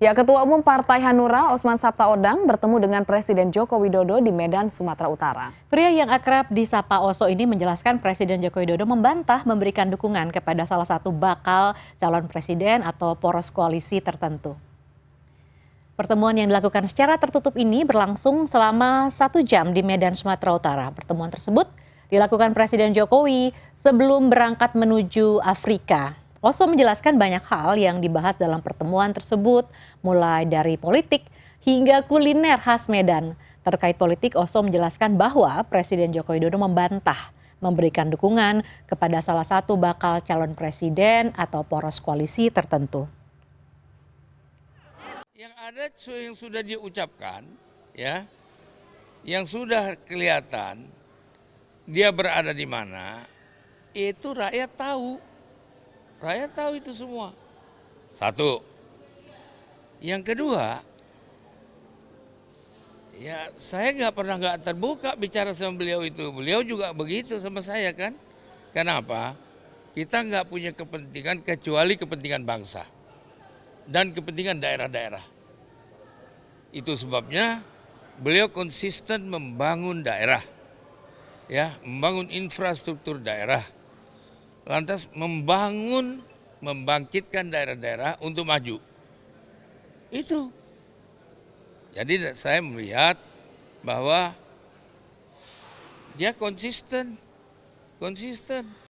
Ya, Ketua Umum Partai Hanura Osman Odang bertemu dengan Presiden Joko Widodo di Medan, Sumatera Utara. Pria yang akrab di Sapa Oso ini menjelaskan Presiden Joko Widodo membantah memberikan dukungan kepada salah satu bakal calon presiden atau poros koalisi tertentu. Pertemuan yang dilakukan secara tertutup ini berlangsung selama satu jam di Medan, Sumatera Utara. Pertemuan tersebut dilakukan Presiden Jokowi sebelum berangkat menuju Afrika Oso menjelaskan banyak hal yang dibahas dalam pertemuan tersebut, mulai dari politik hingga kuliner khas Medan. Terkait politik, Oso menjelaskan bahwa Presiden Joko Widodo membantah memberikan dukungan kepada salah satu bakal calon presiden atau poros koalisi tertentu. Yang ada yang sudah diucapkan, ya, yang sudah kelihatan dia berada di mana, itu rakyat tahu Rakyat tahu itu semua. Satu. Yang kedua, ya saya nggak pernah nggak terbuka bicara sama beliau itu. Beliau juga begitu sama saya kan. Kenapa? Kita nggak punya kepentingan kecuali kepentingan bangsa dan kepentingan daerah-daerah. Itu sebabnya beliau konsisten membangun daerah, ya, membangun infrastruktur daerah lantas membangun, membangkitkan daerah-daerah untuk maju. Itu. Jadi saya melihat bahwa dia konsisten, konsisten.